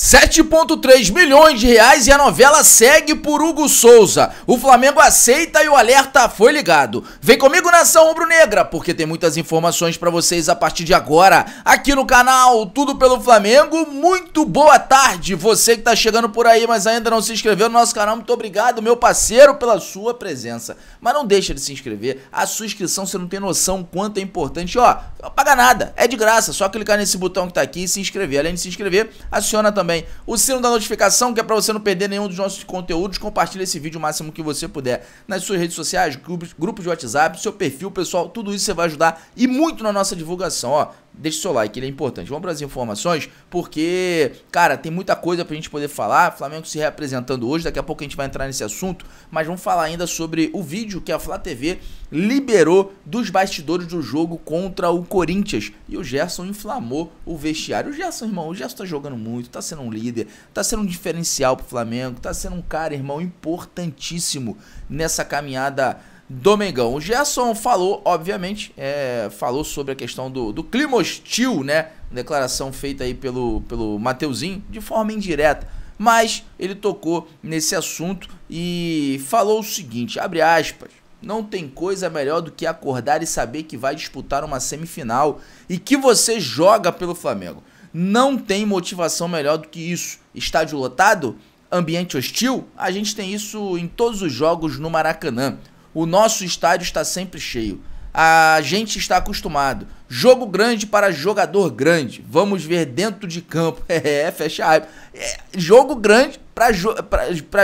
7,3 milhões de reais e a novela segue por Hugo Souza. O Flamengo aceita e o alerta foi ligado. Vem comigo nação rubro-negra, porque tem muitas informações para vocês a partir de agora. Aqui no canal Tudo pelo Flamengo, muito boa tarde. Você que tá chegando por aí, mas ainda não se inscreveu no nosso canal, muito obrigado, meu parceiro, pela sua presença. Mas não deixa de se inscrever. A sua inscrição, você não tem noção quanto é importante. Ó, não paga nada, é de graça. Só clicar nesse botão que tá aqui e se inscrever. Além de se inscrever, aciona também também o sino da notificação, que é para você não perder nenhum dos nossos conteúdos. Compartilhe esse vídeo o máximo que você puder nas suas redes sociais, grupos, grupos de WhatsApp, seu perfil pessoal, tudo isso você vai ajudar e muito na nossa divulgação, ó deixe seu like, ele é importante. Vamos para as informações, porque, cara, tem muita coisa para a gente poder falar. Flamengo se reapresentando hoje, daqui a pouco a gente vai entrar nesse assunto, mas vamos falar ainda sobre o vídeo que a Flá TV liberou dos bastidores do jogo contra o Corinthians. E o Gerson inflamou o vestiário. O Gerson, irmão, o Gerson está jogando muito, está sendo um líder, está sendo um diferencial para o Flamengo, está sendo um cara, irmão, importantíssimo nessa caminhada Domingão. O Gerson falou, obviamente, é, falou sobre a questão do, do clima hostil, né? Declaração feita aí pelo, pelo Mateuzinho, de forma indireta. Mas ele tocou nesse assunto e falou o seguinte, abre aspas, não tem coisa melhor do que acordar e saber que vai disputar uma semifinal e que você joga pelo Flamengo. Não tem motivação melhor do que isso. Estádio lotado? Ambiente hostil? A gente tem isso em todos os jogos no Maracanã. O nosso estádio está sempre cheio. A gente está acostumado. Jogo grande para jogador grande. Vamos ver dentro de campo. É, é, fecha aí. É, jogo grande para jo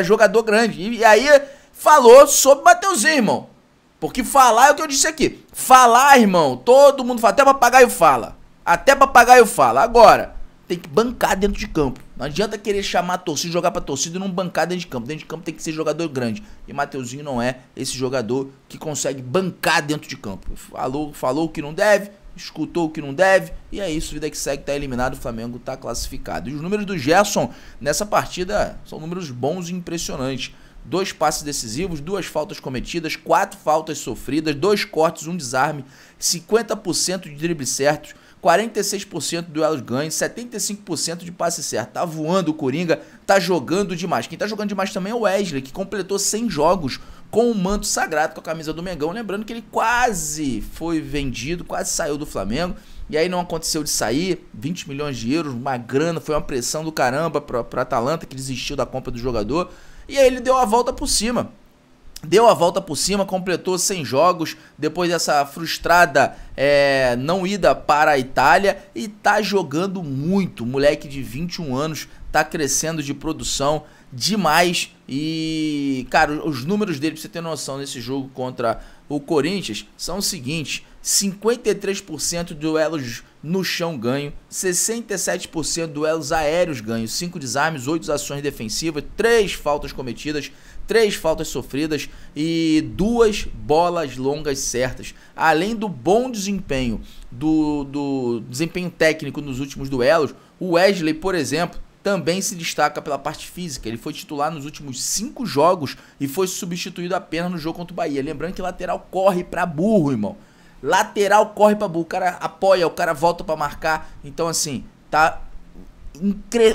jogador grande. E, e, aí falou sobre Mateuzinho, irmão. Porque falar é o que eu disse aqui. Falar, irmão. Todo mundo fala. Até papagaio fala. Até papagaio fala. Agora, tem que bancar dentro de campo. Não adianta querer chamar a torcida, jogar pra torcida e não bancar dentro de campo. Dentro de campo tem que ser jogador grande. E Mateuzinho não é esse jogador que consegue bancar dentro de campo. Falou, falou que não deve, escutou o que não deve, e é isso, vida que segue, tá eliminado, o Flamengo tá classificado. E os números do Gerson nessa partida são números bons e impressionantes. Dois passes decisivos, duas faltas cometidas, quatro faltas sofridas, dois cortes, um desarme, 50% de dribles certos, 46% de duelos ganhos, 75% de passe certo. Tá voando o Coringa, tá jogando demais. Quem tá jogando demais também é o Wesley, que completou 100 jogos com o um manto sagrado com a camisa do Mengão. Lembrando que ele quase foi vendido, quase saiu do Flamengo. E aí não aconteceu de sair, 20 milhões de euros, uma grana, foi uma pressão do caramba para pra Atalanta que desistiu da compra do jogador. E aí ele deu a volta por cima deu a volta por cima, completou 100 jogos depois dessa frustrada é, não ida para a Itália e tá jogando muito. Moleque de 21 anos, tá crescendo de produção demais e, cara, os números dele, pra você ter noção, nesse jogo contra o Corinthians são os seguintes: 53% duelos no chão ganho, 67% duelos aéreos ganho, 5 desarmes, 8 ações defensivas, 3 faltas cometidas, três faltas sofridas e duas bolas longas certas. Além do bom desempenho do, do desempenho técnico nos últimos duelos, o Wesley, por exemplo, também se destaca pela parte física. Ele foi titular nos últimos cinco jogos e foi substituído apenas no jogo contra o Bahia. Lembrando que lateral corre para burro, irmão. Lateral corre para burro. O cara apoia, o cara volta para marcar. Então, assim, tá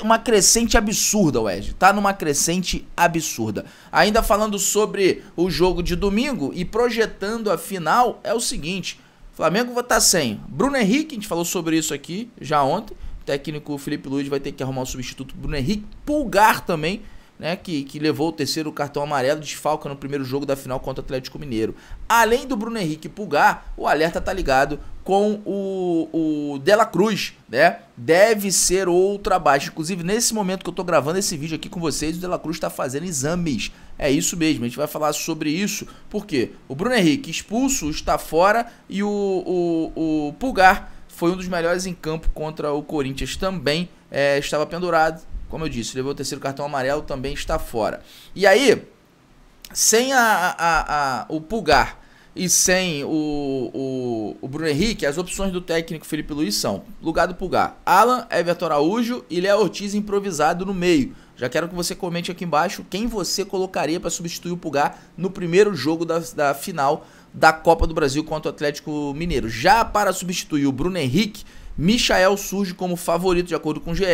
uma crescente absurda, Wes. Tá numa crescente absurda. Ainda falando sobre o jogo de domingo e projetando a final, é o seguinte: Flamengo vai estar tá sem Bruno Henrique, a gente falou sobre isso aqui já ontem. O técnico Felipe Luiz vai ter que arrumar um substituto Bruno Henrique, Pulgar também. Né, que, que levou o terceiro cartão amarelo desfalca no primeiro jogo da final contra o Atlético Mineiro. Além do Bruno Henrique Pulgar, o alerta tá ligado com o, o Dela Cruz, né? Deve ser outra baixa. Inclusive, nesse momento que eu tô gravando esse vídeo aqui com vocês, o Dela Cruz está fazendo exames. É isso mesmo, a gente vai falar sobre isso, porque o Bruno Henrique expulso está fora e o, o, o Pulgar foi um dos melhores em campo contra o Corinthians também. É, estava pendurado, como eu disse, levou o terceiro cartão amarelo, também está fora. E aí, sem a, a, a, o Pulgar e sem o, o, o, Bruno Henrique, as opções do técnico Felipe Luiz são lugar do Pulgar, Alan, Everton Araújo e Léo Ortiz improvisado no meio. Já quero que você comente aqui embaixo quem você colocaria para substituir o Pulgar no primeiro jogo da, da final da Copa do Brasil contra o Atlético Mineiro. Já para substituir o Bruno Henrique, Michael surge como favorito, de acordo com o GE,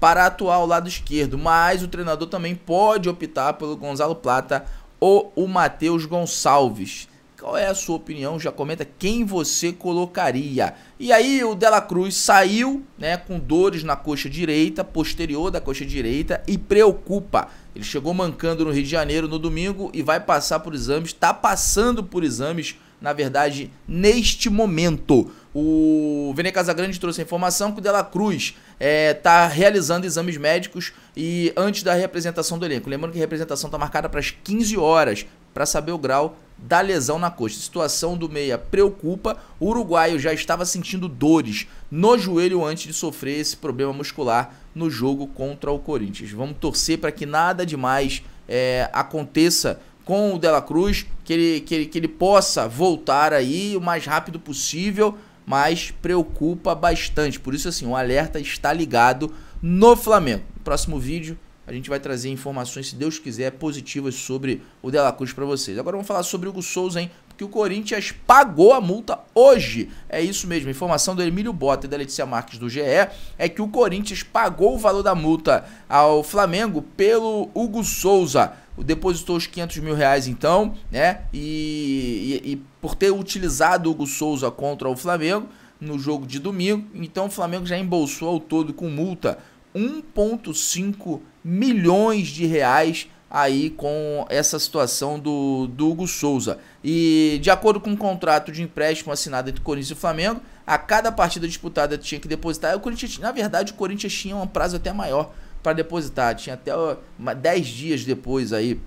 para atuar ao lado esquerdo, mas o treinador também pode optar pelo Gonzalo Plata ou o Matheus Gonçalves. Qual é a sua opinião? Já comenta quem você colocaria. E aí o Dela Cruz saiu, né, com dores na coxa direita, posterior da coxa direita e preocupa. Ele chegou mancando no Rio de Janeiro no domingo e vai passar por exames, está passando por exames, na verdade, neste momento. O Vene Casagrande trouxe a informação que o Dela Cruz está é, tá realizando exames médicos e antes da representação do elenco. Lembrando que a representação está marcada para as 15 horas para saber o grau da lesão na coxa. Situação do meia preocupa. O uruguaio já estava sentindo dores no joelho antes de sofrer esse problema muscular no jogo contra o Corinthians. Vamos torcer para que nada demais é, aconteça com o Dela Cruz, que ele, que, ele, que ele possa voltar aí o mais rápido possível, mas preocupa bastante. Por isso, assim, o alerta está ligado no Flamengo. No próximo vídeo a gente vai trazer informações, se Deus quiser, positivas sobre o Dela Cruz para vocês. Agora vamos falar sobre o Hugo Souza, hein? Porque o Corinthians pagou a multa hoje. É isso mesmo. Informação do Emílio Bota e da Letícia Marques do GE é que o Corinthians pagou o valor da multa ao Flamengo pelo Hugo Souza. O depositou os 500 mil reais então, né? E, e, e por ter utilizado o Hugo Souza contra o Flamengo no jogo de domingo, então o Flamengo já embolsou ao todo com multa 1,5 milhões de reais aí com essa situação do, do Hugo Souza. E de acordo com o um contrato de empréstimo assinado entre Corinthians e Flamengo, a cada partida disputada tinha que depositar. O Corinthians, na verdade, o Corinthians tinha um prazo até maior para depositar, tinha até 10 dias depois aí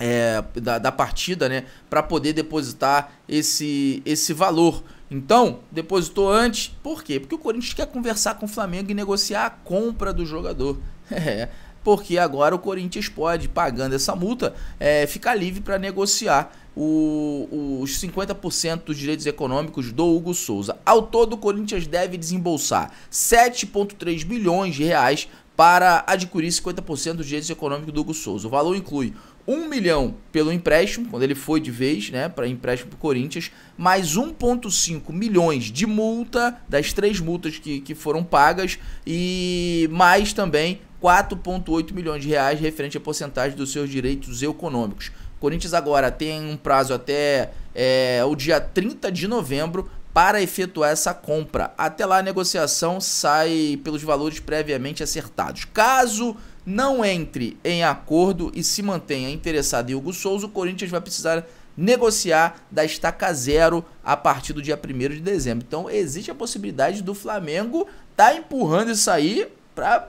é, da, da partida, né, para poder depositar esse, esse valor. Então, depositou antes. Por quê? Porque o Corinthians quer conversar com o Flamengo e negociar a compra do jogador. É, porque agora o Corinthians pode, pagando essa multa, é, ficar livre para negociar o, os 50% dos direitos econômicos do Hugo Souza. Ao todo, o Corinthians deve desembolsar 7,3 bilhões de reais para adquirir 50% dos direitos econômicos do Hugo Souza. O valor inclui 1 milhão pelo empréstimo, quando ele foi de vez, né, para empréstimo para o Corinthians, mais 1,5 milhões de multa, das três multas que, que foram pagas, e mais também 4,8 milhões de reais referente à porcentagem dos seus direitos econômicos. O Corinthians agora tem um prazo até é, o dia 30 de novembro para efetuar essa compra. Até lá a negociação sai pelos valores previamente acertados. Caso não entre em acordo e se mantenha interessado em Hugo Souza, o Corinthians vai precisar negociar da estaca zero a partir do dia 1 de dezembro. Então existe a possibilidade do Flamengo tá empurrando isso aí para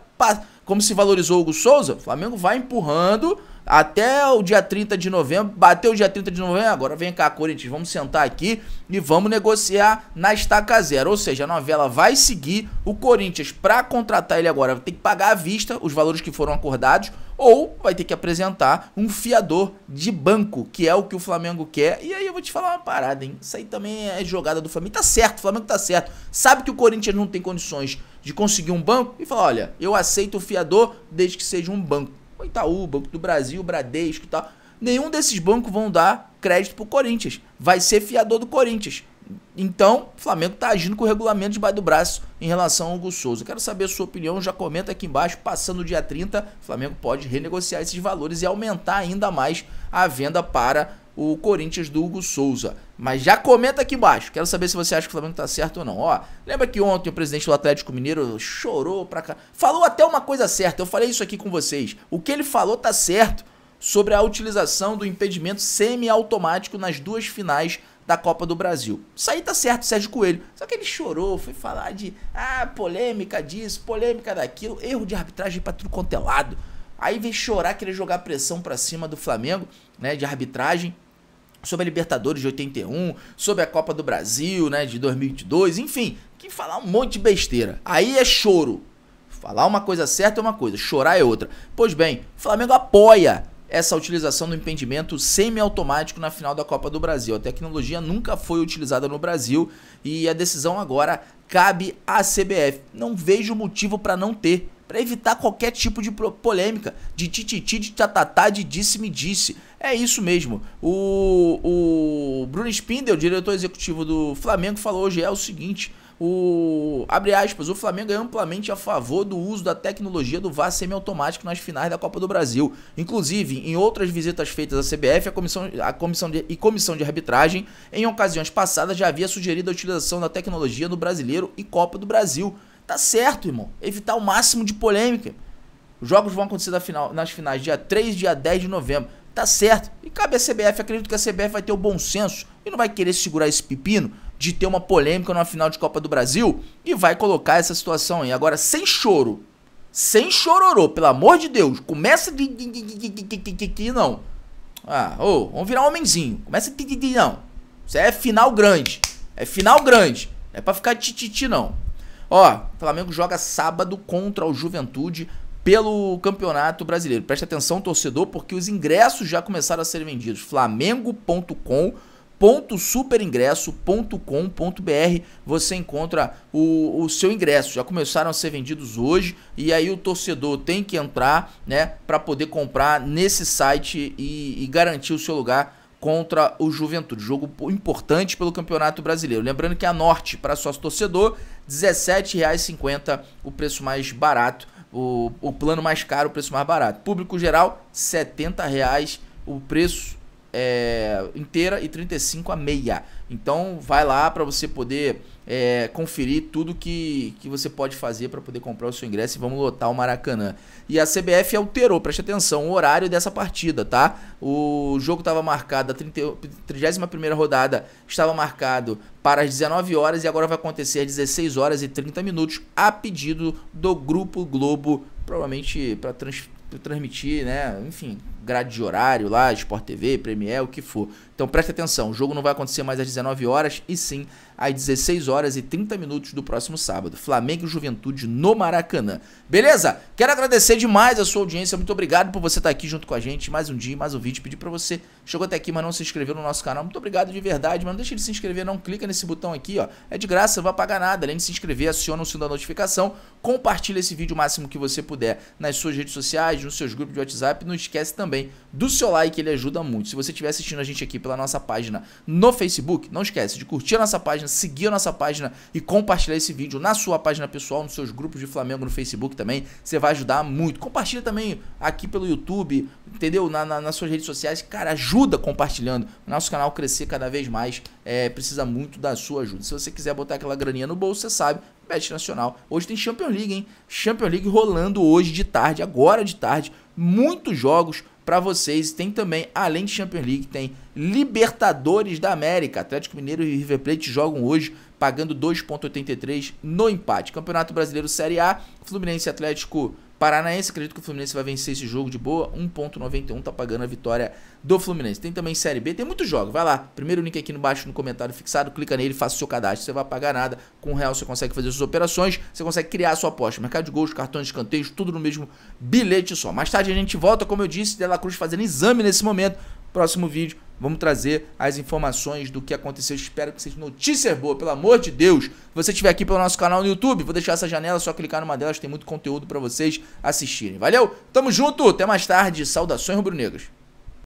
como se valorizou o Hugo Souza, o Flamengo vai empurrando até o dia 30 de novembro. Bateu o dia 30 de novembro, agora vem cá, Corinthians, vamos sentar aqui e vamos negociar na estaca zero. Ou seja, a novela vai seguir. O Corinthians, para contratar ele agora, vai ter que pagar à vista os valores que foram acordados ou vai ter que apresentar um fiador de banco, que é o que o Flamengo quer. E aí eu vou te falar uma parada, hein? Isso aí também é jogada do Flamengo. Tá certo, o Flamengo tá certo. Sabe que o Corinthians não tem condições de conseguir um banco e fala: olha, eu aceito o fiador desde que seja um banco. Itaú, Banco do Brasil, Bradesco e tal. Nenhum desses bancos vão dar crédito pro Corinthians. Vai ser fiador do Corinthians. Então, o Flamengo está agindo com o regulamento debaixo do braço em relação ao Hugo Souza. Quero saber a sua opinião, já comenta aqui embaixo. Passando o dia 30, o Flamengo pode renegociar esses valores e aumentar ainda mais a venda para o Corinthians do Hugo Souza. Mas já comenta aqui embaixo. Quero saber se você acha que o Flamengo tá certo ou não. Ó, lembra que ontem o presidente do Atlético Mineiro chorou pra cá. Falou até uma coisa certa. Eu falei isso aqui com vocês. O que ele falou tá certo sobre a utilização do impedimento semiautomático nas duas finais da Copa do Brasil. Isso aí tá certo, Sérgio Coelho. Só que ele chorou, foi falar de ah, polêmica disso, polêmica daquilo, erro de arbitragem pra tudo quanto é lado. Aí veio chorar, querer jogar pressão pra cima do Flamengo, né, de arbitragem sobre a Libertadores de 81, sobre a Copa do Brasil, né, de 2022, enfim, que falar um monte de besteira. Aí é choro. Falar uma coisa certa é uma coisa, chorar é outra. Pois bem, o Flamengo apoia essa utilização do impedimento semiautomático na final da Copa do Brasil. A tecnologia nunca foi utilizada no Brasil e a decisão agora cabe à CBF. Não vejo motivo para não ter para evitar qualquer tipo de polêmica, de tititi, de tatatá, de disse-me-disse. Disse. É isso mesmo. O, o Bruno Spindel, diretor executivo do Flamengo, falou hoje é o seguinte o abre aspas, o Flamengo é amplamente a favor do uso da tecnologia do VAR semiautomático nas finais da Copa do Brasil. Inclusive, em outras visitas feitas à CBF, a comissão, a comissão de, e comissão de arbitragem, em ocasiões passadas, já havia sugerido a utilização da tecnologia no Brasileiro e Copa do Brasil. Tá certo, irmão. Evitar o máximo de polêmica. Os jogos vão acontecer na final, nas finais dia 3 dia 10 de novembro. Tá certo. E cabe a CBF, acredito que a CBF vai ter o bom senso e não vai querer segurar esse pepino de ter uma polêmica numa final de Copa do Brasil e vai colocar essa situação aí. Agora, sem choro. Sem chororô, pelo amor de Deus. Começa de. Não. Ah, ô, vamos virar um homenzinho. Começa de. Não. Isso é final grande. É final grande. Não é pra ficar tititi, não. Ó, Flamengo joga sábado contra o Juventude pelo Campeonato Brasileiro. Preste atenção, torcedor, porque os ingressos já começaram a ser vendidos. flamengo.com www.superingresso.com.br você encontra o, o seu ingresso. Já começaram a ser vendidos hoje e aí o torcedor tem que entrar, né, para poder comprar nesse site e, e garantir o seu lugar contra o Juventude. Jogo importante pelo Campeonato Brasileiro. Lembrando que a Norte, para sócio torcedor, R$17,50 o preço mais barato. O, o plano mais caro, o preço mais barato. Público geral, R$70,00 o preço é, inteira e 35 a meia. Então vai lá para você poder é, conferir tudo que, que você pode fazer para poder comprar o seu ingresso e vamos lotar o Maracanã. E a CBF alterou, preste atenção, o horário dessa partida, tá? O jogo estava marcado, a 30, 31 rodada estava marcado para as 19 horas e agora vai acontecer às 16 horas e 30 minutos a pedido do Grupo Globo, provavelmente para trans, transmitir, né? Enfim, grade de horário lá, Sport TV, Premier, o que for. Então preste atenção, o jogo não vai acontecer mais às 19 horas e sim às 16 horas e 30 minutos do próximo sábado. Flamengo e Juventude no Maracanã. Beleza? Quero agradecer demais a sua audiência, muito obrigado por você estar aqui junto com a gente, mais um dia, mais um vídeo, pedir para você, chegou até aqui, mas não se inscreveu no nosso canal, muito obrigado de verdade, mas não deixe de se inscrever, não clica nesse botão aqui, ó, é de graça, não vai pagar nada, além de se inscrever, aciona o sino da notificação, compartilha esse vídeo o máximo que você puder nas suas redes sociais, nos seus grupos de WhatsApp, não esquece também Saturday do seu like, ele ajuda muito. Se você estiver assistindo a gente aqui pela nossa página no Facebook, não esquece de curtir a nossa página, seguir a nossa página e compartilhar esse vídeo na sua página pessoal, nos seus grupos de Flamengo no Facebook também. Você vai ajudar muito. Compartilha também aqui pelo YouTube, entendeu? Na, na, nas suas redes sociais. Cara, ajuda compartilhando. Nosso canal crescer cada vez mais. É, precisa muito da sua ajuda. Se você quiser botar aquela graninha no bolso, você sabe. Bet Nacional. Hoje tem Champions League, hein? Champions League rolando hoje de tarde, agora de tarde. Muitos jogos para você vocês. Tem também, além de Champions League, tem Libertadores da América. Atlético Mineiro e River Plate jogam hoje pagando 2,83 no empate. Campeonato Brasileiro Série A, Fluminense Atlético Paranaense, acredito que o Fluminense vai vencer esse jogo de boa. 1.91 tá pagando a vitória do Fluminense. Tem também Série B, tem muito jogo. Vai lá. Primeiro link aqui no baixo no comentário fixado, clica nele, faça o seu cadastro. Você vai pagar nada. Com o real você consegue fazer suas operações, você consegue criar a sua aposta. Mercado de gols, cartões, escanteios, tudo no mesmo bilhete só. Mais tarde a gente volta, como eu disse, Dela Cruz fazendo exame nesse momento. Próximo vídeo Vamos trazer as informações do que aconteceu. Espero que seja notícia boa, pelo amor de Deus. Se você estiver aqui pelo nosso canal no YouTube, vou deixar essa janela, é só clicar numa delas, tem muito conteúdo para vocês assistirem. Valeu? Tamo junto, até mais tarde. Saudações rubro negros